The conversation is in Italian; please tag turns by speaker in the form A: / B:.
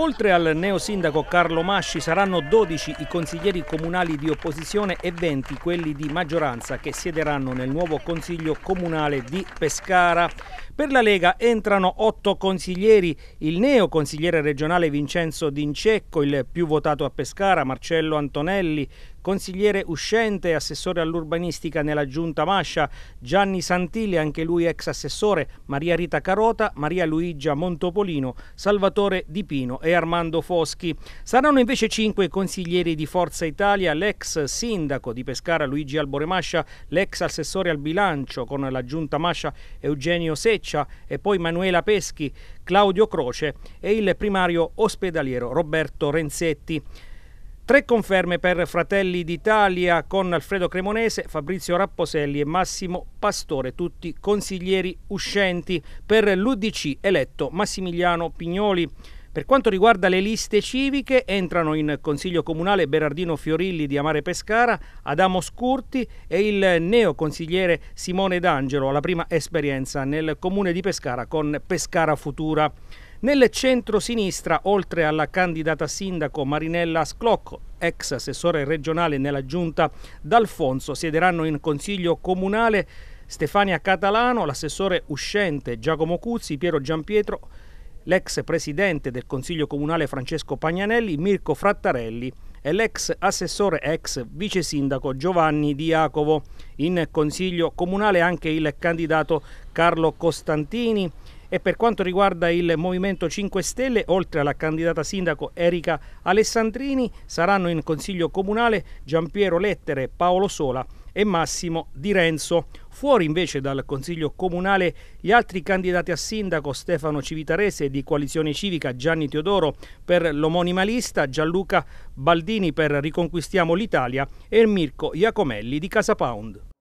A: Oltre al neosindaco Carlo Masci saranno 12 i consiglieri comunali di opposizione e 20 quelli di maggioranza che siederanno nel nuovo Consiglio Comunale di Pescara. Per la Lega entrano 8 consiglieri, il neo consigliere regionale Vincenzo D'Incecco, il più votato a Pescara, Marcello Antonelli, Consigliere uscente e assessore all'urbanistica nella giunta Mascia, Gianni Santilli, anche lui ex assessore, Maria Rita Carota, Maria Luigia Montopolino, Salvatore Di Pino e Armando Foschi. Saranno invece cinque i consiglieri di Forza Italia, l'ex sindaco di Pescara Luigi Albore Mascia, l'ex assessore al bilancio con la giunta Mascia Eugenio Seccia e poi Manuela Peschi, Claudio Croce e il primario ospedaliero Roberto Renzetti. Tre conferme per Fratelli d'Italia con Alfredo Cremonese, Fabrizio Rapposelli e Massimo Pastore, tutti consiglieri uscenti. Per l'Udc eletto Massimiliano Pignoli. Per quanto riguarda le liste civiche, entrano in Consiglio Comunale Berardino Fiorilli di Amare Pescara, Adamo Scurti e il neo consigliere Simone D'Angelo, alla prima esperienza nel Comune di Pescara con Pescara Futura. Nel centro-sinistra, oltre alla candidata sindaco Marinella Sclocco, ex assessore regionale nella giunta d'Alfonso, siederanno in consiglio comunale Stefania Catalano, l'assessore uscente Giacomo Cuzzi, Piero Giampietro, l'ex presidente del Consiglio Comunale Francesco Pagnanelli, Mirko Frattarelli e l'ex assessore ex vice sindaco Giovanni Diacovo. In Consiglio Comunale anche il candidato Carlo Costantini, e per quanto riguarda il Movimento 5 Stelle, oltre alla candidata sindaco Erika Alessandrini, saranno in Consiglio Comunale Giampiero Lettere, Paolo Sola e Massimo Di Renzo. Fuori invece dal Consiglio Comunale gli altri candidati a sindaco Stefano Civitarese di Coalizione Civica, Gianni Teodoro per l'omonima lista, Gianluca Baldini per Riconquistiamo l'Italia e Mirko Iacomelli di Casa Pound.